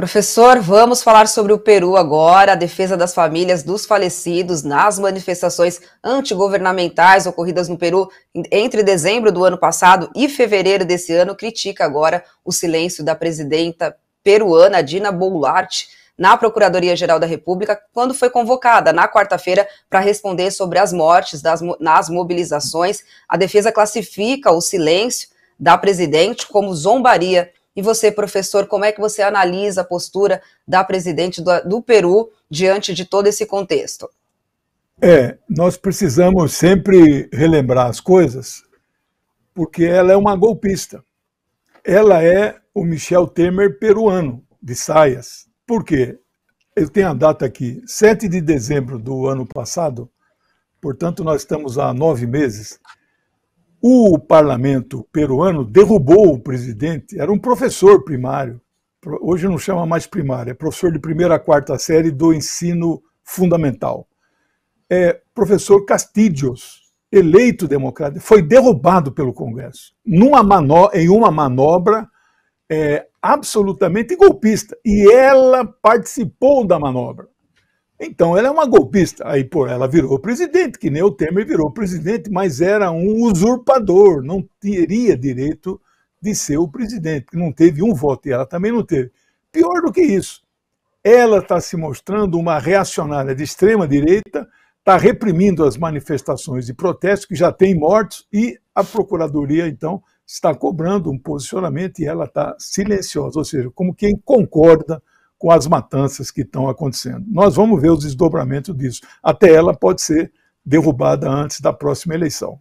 Professor, vamos falar sobre o Peru agora, a defesa das famílias dos falecidos nas manifestações antigovernamentais ocorridas no Peru entre dezembro do ano passado e fevereiro desse ano, critica agora o silêncio da presidenta peruana Dina Boluarte na Procuradoria-Geral da República, quando foi convocada na quarta-feira para responder sobre as mortes das, nas mobilizações. A defesa classifica o silêncio da presidente como zombaria e você, professor, como é que você analisa a postura da presidente do, do Peru diante de todo esse contexto? É, nós precisamos sempre relembrar as coisas, porque ela é uma golpista. Ela é o Michel Temer peruano, de saias. Por quê? Eu tenho a data aqui, 7 de dezembro do ano passado, portanto, nós estamos há nove meses. O parlamento peruano derrubou o presidente, era um professor primário, hoje não chama mais primário, é professor de primeira a quarta série do ensino fundamental. É, professor Castillos, eleito democrata, foi derrubado pelo Congresso numa mano em uma manobra é, absolutamente golpista. E ela participou da manobra. Então, ela é uma golpista. Aí, pô, ela virou presidente, que nem o Temer virou presidente, mas era um usurpador, não teria direito de ser o presidente, não teve um voto, e ela também não teve. Pior do que isso, ela está se mostrando uma reacionária de extrema-direita, está reprimindo as manifestações e protestos, que já tem mortos, e a Procuradoria, então, está cobrando um posicionamento e ela está silenciosa, ou seja, como quem concorda com as matanças que estão acontecendo. Nós vamos ver os desdobramentos disso. Até ela pode ser derrubada antes da próxima eleição.